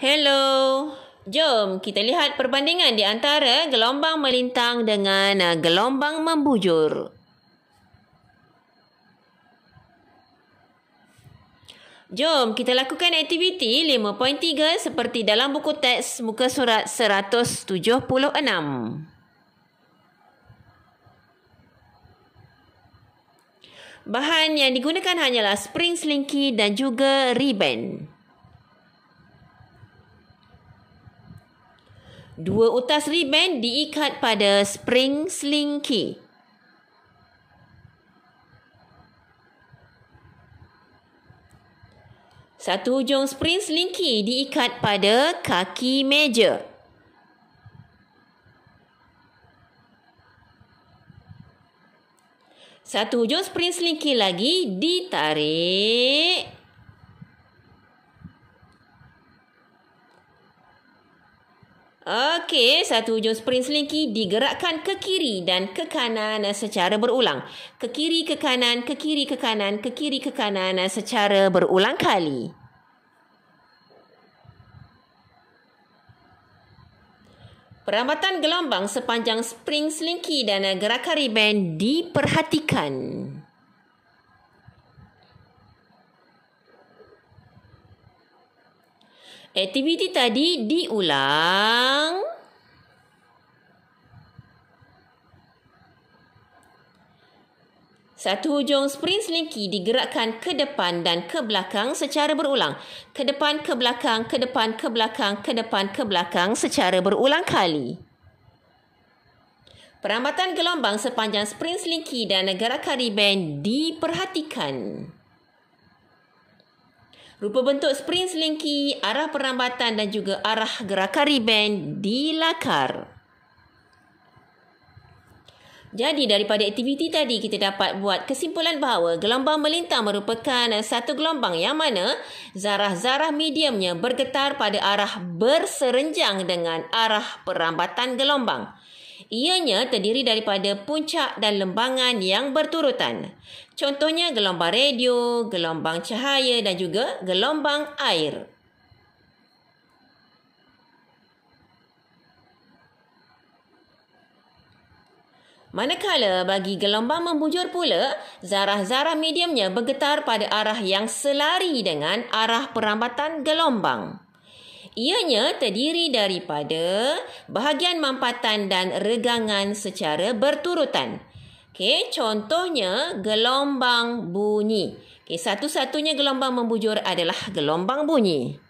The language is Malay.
Hello. Jom kita lihat perbandingan di antara gelombang melintang dengan uh, gelombang membujur. Jom kita lakukan aktiviti 5.3 seperti dalam buku teks muka surat 176. Bahan yang digunakan hanyalah spring slinky dan juga riband. Dua utas riben diikat pada spring slinky. Satu hujung spring slinky diikat pada kaki meja. Satu hujung spring slinky lagi ditarik. Okey, satu hujung spring slinky digerakkan ke kiri dan ke kanan secara berulang. Ke kiri, ke kanan, ke kiri, ke kanan, ke kiri, ke kanan secara berulang kali. Perambatan gelombang sepanjang spring slinky dan gerakan riband diperhatikan. Aktiviti tadi diulang. Satu hujung spring slinky digerakkan ke depan dan ke belakang secara berulang. Ke depan, ke belakang, ke depan, ke belakang, ke depan, ke belakang secara berulang kali. Perambatan gelombang sepanjang spring slinky dan negara riband diperhatikan. Rupa bentuk spring slinky, arah perambatan dan juga arah gerakan riband dilakar. Jadi daripada aktiviti tadi kita dapat buat kesimpulan bahawa gelombang melintang merupakan satu gelombang yang mana zarah-zarah mediumnya bergetar pada arah berserenjang dengan arah perambatan gelombang ianya terdiri daripada puncak dan lembangan yang berturutan. Contohnya gelombang radio, gelombang cahaya dan juga gelombang air. Manakala bagi gelombang membujur pula, zarah-zarah mediumnya bergetar pada arah yang selari dengan arah perambatan gelombang. Ianya terdiri daripada bahagian mampatan dan regangan secara berturutan. Okey, contohnya gelombang bunyi. Okey, satu-satunya gelombang membujur adalah gelombang bunyi.